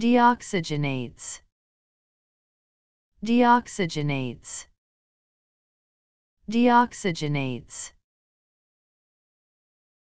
deoxygenates deoxygenates deoxygenates